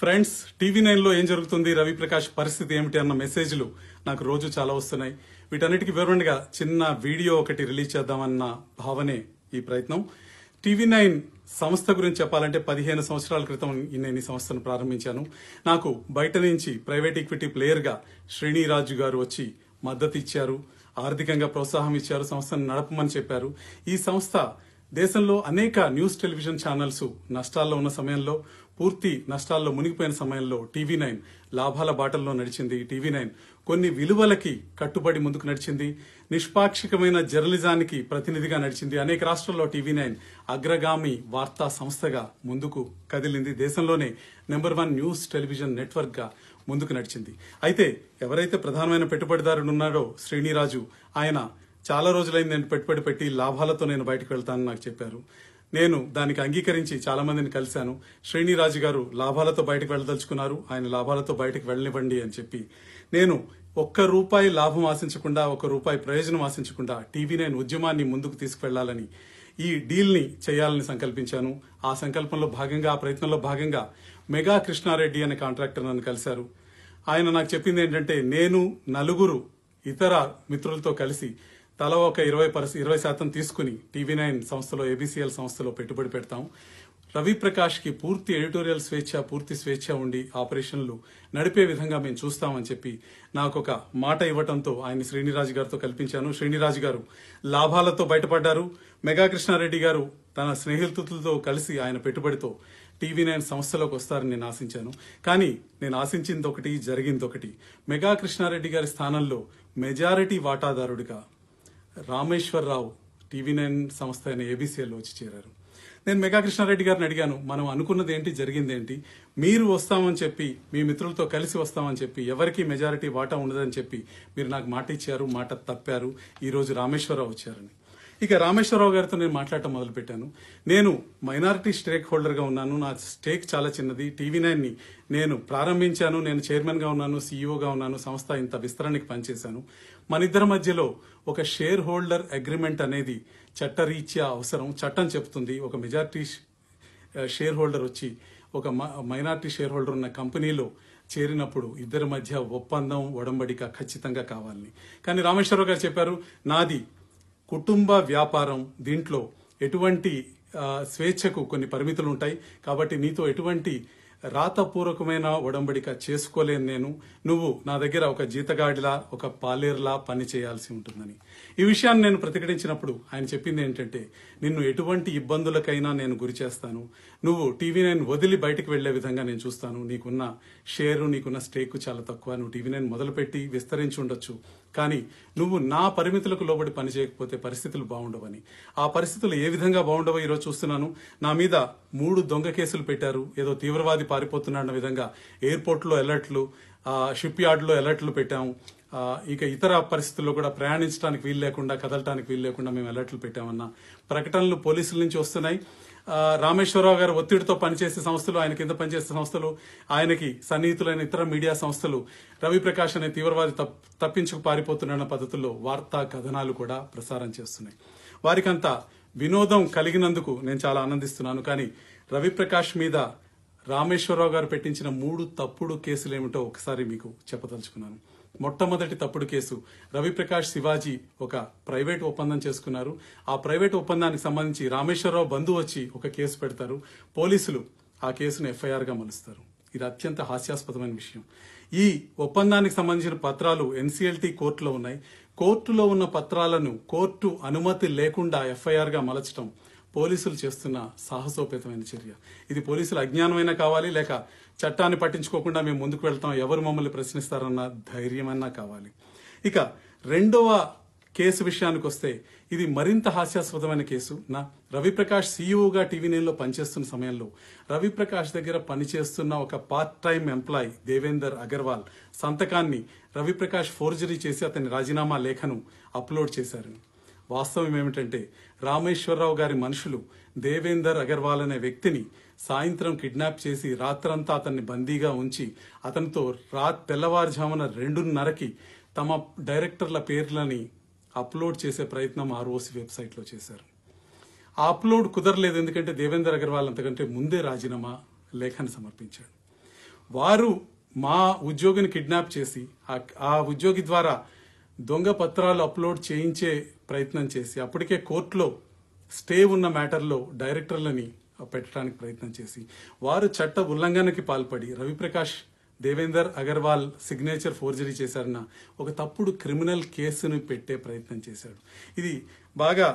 friends TV నైన్లో ఏం జరుగుతుంది రవి ప్రకాష్ పరిస్థితి ఏమిటి అన్న మెసేజ్లు నాకు రోజు చాలా వస్తున్నాయి వీటన్నిటికీ వివరణగా చిన్న వీడియో ఒకటి రిలీజ్ చేద్దామన్న భావనే ఈ ప్రయత్నం టీవీ నైన్ సంస్థ గురించి చెప్పాలంటే పదిహేను సంవత్సరాల క్రితం నేను ఈ సంస్థను ప్రారంభించాను నాకు బయట నుంచి ప్రైవేట్ ఈక్విటీ ప్లేయర్గా శ్రీనిరాజు గారు వచ్చి మద్దతు ఇచ్చారు ఆర్థికంగా ప్రోత్సాహం ఇచ్చారు సంస్థను నడపమని చెప్పారు ఈ సంస్థ దేశంలో అనేక న్యూస్ టెలివిజన్ ఛానల్స్ నష్టాల్లో ఉన్న సమయంలో పూర్తి నష్టాల్లో మునిగిపోయిన సమయంలో టీవీ నైన్ లాభాల బాటల్లో నడిచింది టీవీ నైన్ కొన్ని విలువలకి కట్టుబడి ముందుకు నడిచింది నిష్పాక్షికమైన జర్నలిజానికి ప్రతినిధిగా నడిచింది అనేక రాష్ట్రాల్లో టీవీ నైన్ అగ్రగామి వార్తా సంస్థగా ముందుకు కదిలింది దేశంలోనే నెంబర్ వన్ న్యూస్ టెలివిజన్ నెట్వర్క్గా ముందుకు నడిచింది అయితే ఎవరైతే ప్రధానమైన పెట్టుబడిదారుడు ఉన్నాడో శ్రీనిరాజు ఆయన చాలా రోజులైంది నేను పెట్టుబడి పెట్టి లాభాలతో నేను బయటకు వెళ్తానని నాకు చెప్పారు నేను దానికి అంగీకరించి చాలా మందిని కలిశాను శ్రీనిరాజు గారు లాభాలతో బయటకు వెళ్ళదలుచుకున్నారు ఆయన లాభాలతో బయటకు వెళ్ళనివ్వండి అని చెప్పి నేను ఒక్క రూపాయి లాభం ఆశించకుండా ఒక రూపాయి ప్రయోజనం ఆశించకుండా టీవీ నైన్ ఉద్యమాన్ని ముందుకు తీసుకువెళ్లాలని ఈ డీల్ని చేయాలని సంకల్పించాను ఆ సంకల్పంలో భాగంగా ఆ ప్రయత్నంలో భాగంగా మెగా కృష్ణారెడ్డి అనే కాంట్రాక్టర్ నన్ను కలిశారు ఆయన నాకు చెప్పింది ఏంటంటే నేను నలుగురు ఇతర మిత్రులతో కలిసి తల ఒక ఇరవై పర్సెంట్ ఇరవై శాతం తీసుకుని టీవీ నైన్ సంస్థలో ఏబీసీఎల్ సంస్థలో పెట్టుబడి పెడతాం రవి కి పూర్తి ఎడిటోరియల్ స్వేచ్ఛ పూర్తి స్వేచ్ఛ ఉండి ఆపరేషన్లు నడిపే విధంగా మేము చూస్తామని చెప్పి నాకు ఒక మాట ఇవ్వటంతో ఆయన శ్రీనిరాజ్ గారితో కల్పించాను శ్రీనిరాజ్ గారు లాభాలతో బయటపడ్డారు మెగా కృష్ణారెడ్డి గారు తన స్నేహితులతో కలిసి ఆయన పెట్టుబడితో టీవీ నైన్ సంస్థలోకి వస్తారని నేను ఆశించాను కానీ నేను ఆశించింది ఒకటి జరిగింది ఒకటి మెగా కృష్ణారెడ్డి గారి స్థానంలో మెజారిటీ వాటాదారుడిగా రామేశ్వరరావు టీవీ నైన్ సంస్థ అయిన ఏబీసీఎల్ వచ్చి చేరారు నేను మెగాకృష్ణారెడ్డి గారిని అడిగాను మనం అనుకున్నది ఏంటి జరిగింది ఏంటి మీరు వస్తామని చెప్పి మీ మిత్రులతో కలిసి వస్తామని చెప్పి ఎవరికి మెజారిటీ వాటా ఉండదని చెప్పి మీరు నాకు మాట ఇచ్చారు మాట తప్పారు ఈరోజు రామేశ్వరరావు వచ్చారని ఇక రామేశ్వరరావు గారితో నేను మాట్లాడటం మొదలుపెట్టాను నేను మైనారిటీ స్టేక్ హోల్డర్గా ఉన్నాను నా స్టేక్ చాలా చిన్నది టీవీ నైన్ని నేను ప్రారంభించాను నేను చైర్మన్గా ఉన్నాను సీఈఓగా ఉన్నాను సంస్థ ఇంత విస్తరణకి పనిచేశాను ఇద్దరి మధ్యలో ఒక షేర్ హోల్డర్ అగ్రిమెంట్ అనేది చట్టరీత్యా అవసరం చట్టం చెప్తుంది ఒక మెజార్టీ షేర్ హోల్డర్ వచ్చి ఒక మైనార్టీ షేర్ హోల్డర్ ఉన్న కంపెనీలో చేరినప్పుడు ఇద్దరి మధ్య ఒప్పందం ఒడంబడిక ఖచ్చితంగా కావాలని కానీ రామేశ్వరరావు గారు చెప్పారు నాది కుటుంబ వ్యాపారం దీంట్లో ఎటువంటి స్వేచ్ఛకు కొన్ని పరిమితులు ఉంటాయి కాబట్టి నీతో ఎటువంటి రాతపూర్వకమైన ఒడంబడిక చేసుకోలేను నేను నువ్వు నా దగ్గర ఒక జీతగాడిలా ఒక పాలేర్లా పని చేయాల్సి ఉంటుందని ఈ విషయాన్ని నేను ప్రతిఘటించినప్పుడు ఆయన చెప్పింది ఏంటంటే నిన్ను ఎటువంటి ఇబ్బందులకైనా నేను గురి చేస్తాను నువ్వు టీవీ నైన్ వదిలి బయటకు వెళ్లే విధంగా నేను చూస్తాను నీకున్న షేరు నీకున్న స్టేక్ చాలా తక్కువ నువ్వు టీవీ నైన్ మొదలుపెట్టి విస్తరించి ఉండొచ్చు కానీ నువ్వు నా పరిమితులకు లోబడి పని చేయకపోతే పరిస్థితులు బాగుండవని ఆ పరిస్థితులు ఏ విధంగా బాగుండవో ఈరోజు చూస్తున్నాను నా మీద మూడు దొంగ కేసులు పెట్టారు ఏదో తీవ్రవాది పారిపోతున్నాడన్న విధంగా ఎయిర్పోర్ట్లో ఎలర్ట్లు షిప్ యార్డ్లో ఎలర్ట్లు పెట్టాము ఇక ఇతర పరిస్థితుల్లో కూడా ప్రయాణించడానికి వీలు లేకుండా కదలటానికి వీలు లేకుండా మేము ఎలర్ట్లు పెట్టామన్న ప్రకటనలు పోలీసుల నుంచి వస్తున్నాయి రామేశ్వరరావు గారు ఒత్తిడితో పనిచేసే సంస్థలు ఆయన కింద పనిచేసే సంస్థలు ఆయనకి సన్నిహితులైన ఇతర మీడియా సంస్థలు రవి ప్రకాష్ అనే తీవ్రవాది తప్పించుకు పారిపోతున్న పద్ధతుల్లో వార్తా కథనాలు కూడా ప్రసారం చేస్తున్నాయి వారికంతా వినోదం కలిగినందుకు నేను చాలా ఆనందిస్తున్నాను కానీ రవిప్రకాష్ మీద రామేశ్వరరావు గారు పెట్టించిన మూడు తప్పుడు కేసులు ఏమిటో ఒకసారి మీకు చెప్పదలుచుకున్నాను మొట్టమొదటి తప్పుడు కేసు రవిప్రకాష్ శివాజీ ఒక ప్రైవేట్ ఒప్పందం చేసుకున్నారు ఆ ప్రైవేట్ ఒప్పందానికి సంబంధించి రామేశ్వరరావు బంధు వచ్చి ఒక కేసు పెడతారు పోలీసులు ఆ కేసును ఎఫ్ఐఆర్గా మలుస్తారు ఇది అత్యంత హాస్యాస్పదమైన విషయం ఈ ఒప్పందానికి సంబంధించిన పత్రాలు ఎన్సీఎల్టీ కోర్టులో ఉన్నాయి కోర్టులో ఉన్న పత్రాలను కోర్టు అనుమతి లేకుండా ఎఫ్ఐఆర్గా మలచడం పోలీసులు చేస్తున్న సాహసోపేతమైన చర్య ఇది పోలీసులు అజ్ఞానమైనా కావాలి లేక చట్టాన్ని పట్టించుకోకుండా మేము ముందుకు వెళ్తాం ఎవరు మమ్మల్ని ప్రశ్నిస్తారన్న ధైర్యమన్నా కావాలి ఇక రెండవ కేసు విషయానికి వస్తే ఇది మరింత హాస్యాస్పదమైన కేసు నా రవిప్రకాష్ సీఈఓగా టీవీ నైన్లో పనిచేస్తున్న సమయంలో రవిప్రకాష్ దగ్గర పనిచేస్తున్న ఒక part time employee Devender Agarwal సంతకాన్ని రవిప్రకాష్ ఫోర్జరీ చేసి అతని రాజీనామా లేఖను అప్లోడ్ చేశారు వాస్తవం ఏమిటంటే రామేశ్వరరావు గారి మనుషులు దేవేందర్ అగర్వాల్ అనే వ్యక్తిని సాయంత్రం కిడ్నాప్ చేసి రాత్రంతా అతన్ని బందీగా ఉంచి అతనితో రా తెల్లవారుజామున రెండున్నరకి తమ డైరెక్టర్ల పేర్లని అప్లోడ్ చేసే ప్రయత్నం ఆర్ఓసి వెబ్సైట్లో చేశారు ఆ అప్లోడ్ కుదరలేదు ఎందుకంటే దేవేందర్ అగర్వాల్ అంతకంటే ముందే రాజీనామా లేఖను సమర్పించాడు వారు మా ఉద్యోగిని కిడ్నాప్ చేసి ఆ ఉద్యోగి ద్వారా దొంగ పత్రాలు అప్లోడ్ చేయించే ప్రయత్నం చేసి అప్పటికే కోర్టులో స్టే ఉన్న మ్యాటర్లో డైరెక్టర్లని పెట్టడానికి ప్రయత్నం చేసి వారు చట్ట ఉల్లంఘనకి పాల్పడి రవిప్రకాష్ దేవేందర్ అగర్వాల్ సిగ్నేచర్ ఫోర్జరీ చేశారన్న ఒక తప్పుడు క్రిమినల్ కేసును పెట్టే ప్రయత్నం చేశాడు ఇది బాగా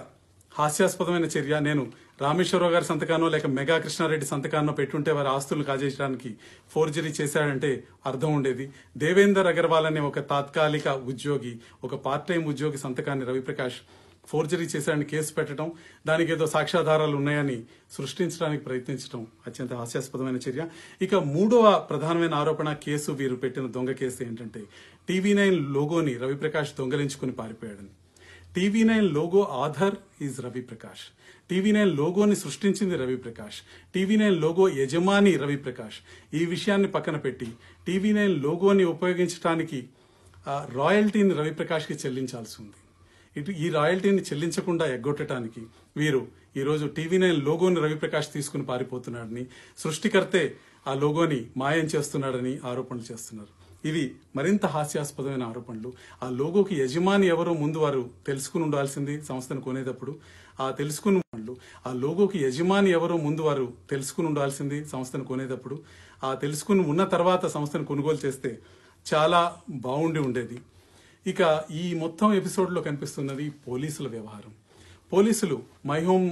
హాస్యాస్పదమైన చర్య నేను రామేశ్వరరావు గారి సంతకానో లేక మెగా కృష్ణారెడ్డి సంతకానో పెట్టుంటే వారి ఆస్తులు కాజేయడానికి ఫోర్జరీ చేశాడంటే అర్థం ఉండేది దేవేందర్ అగర్వాల్ అనే ఒక తాత్కాలిక ఉద్యోగి ఒక పార్ట్ టైం ఉద్యోగి సంతకాన్ని రవిప్రకాష్ ఫోర్జరీ చేశాడని కేసు పెట్టడం దానికి ఏదో సాక్ష్యాధారాలు ఉన్నాయని సృష్టించడానికి ప్రయత్నించడం అత్యంత హాస్యాస్పదమైన చర్య ఇక మూడవ ప్రధానమైన ఆరోపణ కేసు వీరు పెట్టిన దొంగ కేసు ఏంటంటే టీవీ నైన్ లోగోని రవిప్రకాష్ దొంగలించుకుని పారిపోయాడని TV nine logo author is Ravi Prakash TV nine లోగోని సృష్టించింది Ravi Prakash TV nine logo యజమాని రవి ప్రకాష్ ఈ విషయాన్ని పక్కన పెట్టి టీవీ నైన్ లోగోని ఉపయోగించడానికి రాయల్టీని రవి ప్రకాష్కి చెల్లించాల్సి ఉంది ఇటు ఈ రాయల్టీని చెల్లించకుండా ఎగ్గొట్టడానికి వీరు ఈరోజు టీవీ నైన్ లోగోని రవి ప్రకాష్ తీసుకుని పారిపోతున్నాడని సృష్టికర్తే ఆ లోగోని మాయం చేస్తున్నాడని ఆరోపణలు చేస్తున్నారు ఇవి మరింత హాస్యాస్పదమైన ఆరోపణలు ఆ లోగోకి యజమాని ఎవరో ముందు వారు తెలుసుకుని ఉండాల్సింది సంస్థను కొనేటప్పుడు ఆ తెలుసుకుని ఆ లోగోకి యజమాని ఎవరో ముందు వారు తెలుసుకుని ఉండాల్సింది సంస్థను కొనేటప్పుడు ఆ తెలుసుకుని ఉన్న తర్వాత సంస్థను కొనుగోలు చేస్తే చాలా బాగుండి ఉండేది ఇక ఈ మొత్తం ఎపిసోడ్లో కనిపిస్తున్నది పోలీసుల వ్యవహారం పోలీసులు మై హోమ్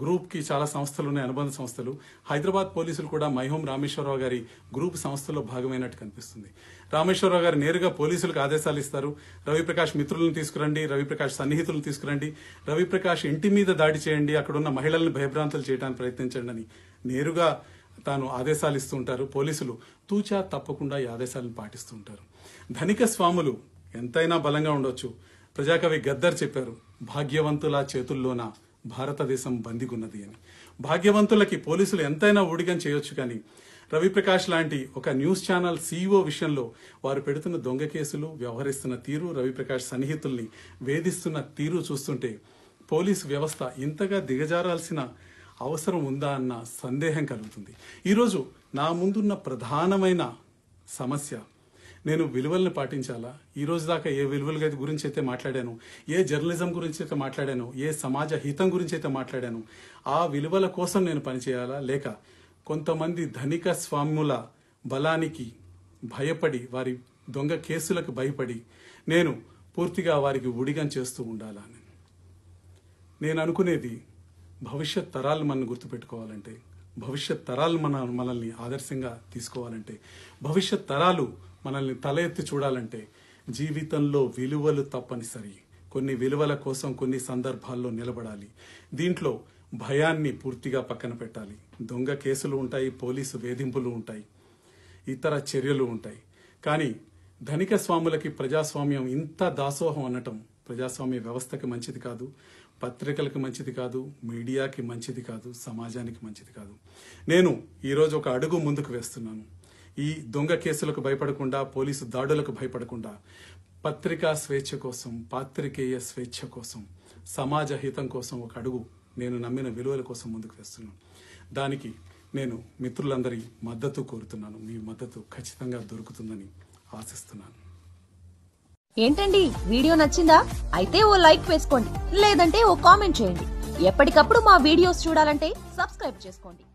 గ్రూప్కి చాలా సంస్థలు ఉన్నాయి అనుబంధ సంస్థలు హైదరాబాద్ పోలీసులు కూడా మైహోం రామేశ్వరరావు గారి గ్రూప్ సంస్థలో భాగమైనట్టు కనిపిస్తుంది రామేశ్వరరావు గారు నేరుగా పోలీసులకు ఆదేశాలు ఇస్తారు రవిప్రకాష్ మిత్రులను తీసుకురండి రవిప్రకాష్ సన్నిహితులను తీసుకురండి రవిప్రకాష్ ఇంటి మీద దాడి చేయండి అక్కడున్న మహిళలను భయభ్రాంతులు చేయడానికి ప్రయత్నించండి అని నేరుగా తాను ఆదేశాలు ఇస్తుంటారు పోలీసులు తూచా తప్పకుండా ఈ ఆదేశాలను పాటిస్తుంటారు ధనిక స్వాములు ఎంతైనా బలంగా ఉండొచ్చు ప్రజాకవి గద్దర్ చెప్పారు భాగ్యవంతుల చేతుల్లోన భారతదేశం బందిగున్నది అని భాగ్యవంతులకి పోలీసులు ఎంతైనా ఊడిగం చేయొచ్చు కానీ రవిప్రకాష్ లాంటి ఒక న్యూస్ ఛానల్ సీఈఓ విషయంలో వారు పెడుతున్న దొంగ కేసులు వ్యవహరిస్తున్న తీరు రవిప్రకాష్ సన్నిహితుల్ని వేధిస్తున్న తీరు చూస్తుంటే పోలీసు వ్యవస్థ ఇంతగా దిగజారాల్సిన అవసరం ఉందా అన్న సందేహం కలుగుతుంది ఈరోజు నా ముందున్న ప్రధానమైన సమస్య నేను విలువల్ని పాటించాలా ఈ రోజు దాకా ఏ విలువల గురించి అయితే మాట్లాడాను ఏ జర్నలిజం గురించి అయితే మాట్లాడాను ఏ సమాజ హితం గురించి అయితే మాట్లాడాను ఆ విలువల కోసం నేను పనిచేయాలా లేక కొంతమంది ధనిక స్వాముల బలానికి భయపడి వారి దొంగ కేసులకు భయపడి నేను పూర్తిగా వారికి ఉడిగం చేస్తూ ఉండాలని నేను అనుకునేది భవిష్యత్ తరాలు మనల్ని గుర్తుపెట్టుకోవాలంటే భవిష్యత్ తరాలు మన మనల్ని ఆదర్శంగా తీసుకోవాలంటే భవిష్యత్ తరాలు మనల్ని తల ఎత్తి చూడాలంటే జీవితంలో విలువలు తప్పనిసరి కొన్ని విలువల కోసం కొన్ని సందర్భాల్లో నిలబడాలి దీంట్లో భయాన్ని పూర్తిగా పక్కన పెట్టాలి దొంగ కేసులు ఉంటాయి పోలీసు వేధింపులు ఉంటాయి ఇతర చర్యలు ఉంటాయి కానీ ధనిక స్వాములకి ప్రజాస్వామ్యం ఇంత దాసోహం అనటం ప్రజాస్వామ్య వ్యవస్థకి మంచిది కాదు పత్రికలకు మంచిది కాదు మీడియాకి మంచిది కాదు సమాజానికి మంచిది కాదు నేను ఈరోజు ఒక అడుగు ముందుకు వేస్తున్నాను ఈ దొంగ కేసులకు భయపడకుండా పోలీసు దాడులకు భయపడకుండా పత్రికా స్వేచ్ఛ కోసం పాత్రికేయ స్వేచ్ఛ కోసం సమాజ హితం కోసం ఒక అడుగు నేను నమ్మిన విలువల కోసం ముందుకు వేస్తున్నాను దానికి నేను మిత్రులందరి మద్దతు కోరుతున్నాను మీ మద్దతు ఖచ్చితంగా దొరుకుతుందని ఆశిస్తున్నాను ఏంటండి వీడియో నచ్చిందా అయితే ఓ లైక్ వేసుకోండి లేదంటే ఓ కామెంట్ చేయండి ఎప్పటికప్పుడు మా వీడియోస్ చూడాలంటే సబ్స్క్రైబ్ చేసుకోండి